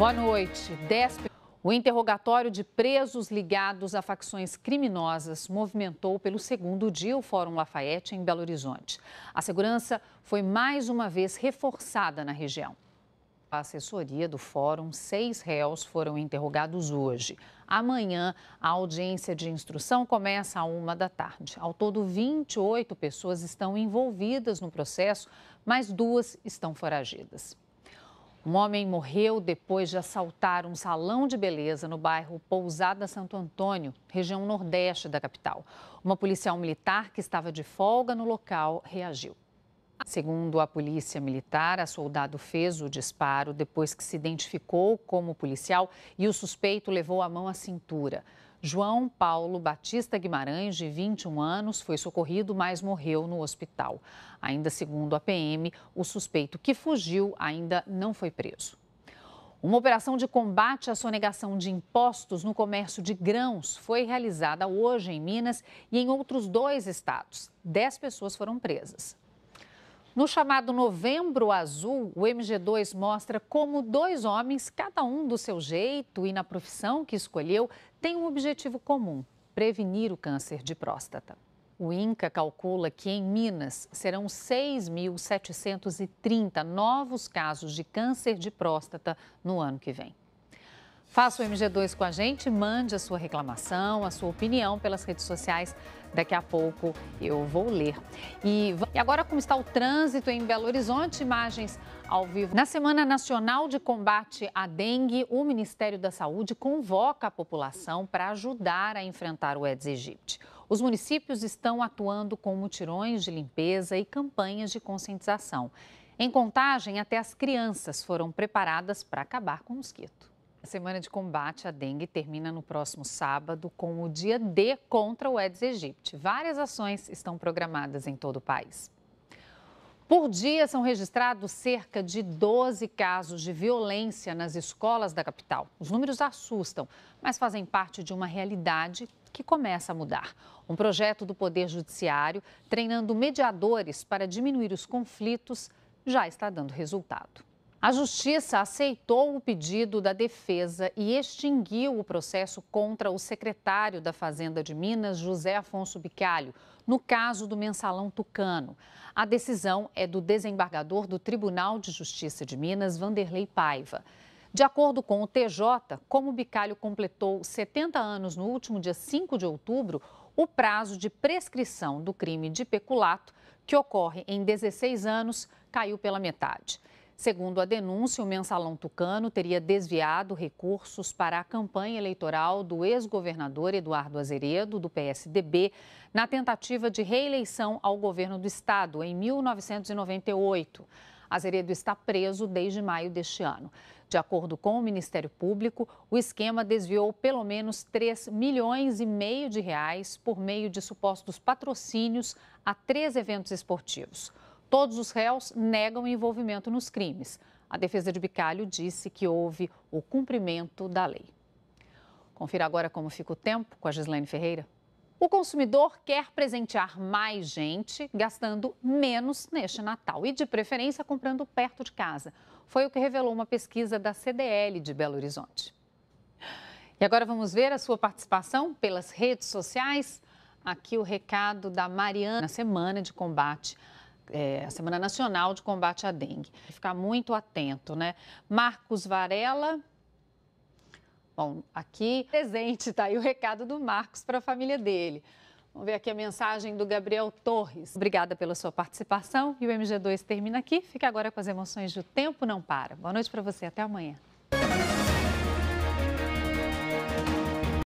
Boa noite. O interrogatório de presos ligados a facções criminosas movimentou pelo segundo dia o Fórum Lafayette em Belo Horizonte. A segurança foi mais uma vez reforçada na região. A assessoria do fórum, seis réus foram interrogados hoje. Amanhã, a audiência de instrução começa a uma da tarde. Ao todo, 28 pessoas estão envolvidas no processo, mas duas estão foragidas. Um homem morreu depois de assaltar um salão de beleza no bairro Pousada Santo Antônio, região nordeste da capital. Uma policial militar que estava de folga no local reagiu. Segundo a polícia militar, a soldado fez o disparo depois que se identificou como policial e o suspeito levou a mão à cintura. João Paulo Batista Guimarães, de 21 anos, foi socorrido, mas morreu no hospital. Ainda segundo a PM, o suspeito que fugiu ainda não foi preso. Uma operação de combate à sonegação de impostos no comércio de grãos foi realizada hoje em Minas e em outros dois estados. Dez pessoas foram presas. No chamado Novembro Azul, o MG2 mostra como dois homens, cada um do seu jeito e na profissão que escolheu, têm um objetivo comum: prevenir o câncer de próstata. O INCA calcula que em Minas serão 6.730 novos casos de câncer de próstata no ano que vem. Faça o MG2 com a gente, mande a sua reclamação, a sua opinião pelas redes sociais. Daqui a pouco eu vou ler. E, agora, como está o trânsito em Belo Horizonte? Imagens ao vivo. Na Semana Nacional de Combate à Dengue, o Ministério da Saúde convoca a população para ajudar a enfrentar o Aedes aegypti. Os municípios estão atuando com mutirões de limpeza e campanhas de conscientização. Em contagem, até as crianças foram preparadas para acabar com o mosquito. A semana de combate à dengue termina no próximo sábado com o dia D contra o Aedes aegypti. Várias ações estão programadas em todo o país. Por dia são registrados cerca de 12 casos de violência nas escolas da capital. Os números assustam, mas fazem parte de uma realidade que começa a mudar. Um projeto do Poder Judiciário, treinando mediadores para diminuir os conflitos, já está dando resultado. A Justiça aceitou o pedido da defesa e extinguiu o processo contra o secretário da Fazenda de Minas, José Afonso Bicalho, no caso do mensalão tucano. A decisão é do desembargador do Tribunal de Justiça de Minas, Vanderlei Paiva. De acordo com o TJ, como Bicalho completou 70 anos no último dia 5 de outubro, o prazo de prescrição do crime de peculato, que ocorre em 16 anos, caiu pela metade. Segundo a denúncia, o mensalão tucano teria desviado recursos para a campanha eleitoral do ex-governador Eduardo Azeredo, do PSDB, na tentativa de reeleição ao governo do estado em 1998. Azeredo está preso desde maio deste ano. De acordo com o Ministério Público, o esquema desviou pelo menos 3 milhões e meio de reais por meio de supostos patrocínios a três eventos esportivos. Todos os réus negam envolvimento nos crimes. A defesa de Bicalho disse que houve o cumprimento da lei. Confira agora como fica o tempo com a Gislaine Ferreira. O consumidor quer presentear mais gente gastando menos neste Natal e, de preferência, comprando perto de casa. Foi o que revelou uma pesquisa da CDL de Belo Horizonte. E agora vamos ver a sua participação pelas redes sociais. Aqui o recado da Mariana, semana de combate é, a Semana Nacional de Combate à Dengue. Ficar muito atento, né? Marcos Varela. Bom, aqui presente, tá aí o recado do Marcos para a família dele. Vamos ver aqui a mensagem do Gabriel Torres. Obrigada pela sua participação. E o MG2 termina aqui. Fica agora com as emoções do Tempo Não Para. Boa noite para você. Até amanhã.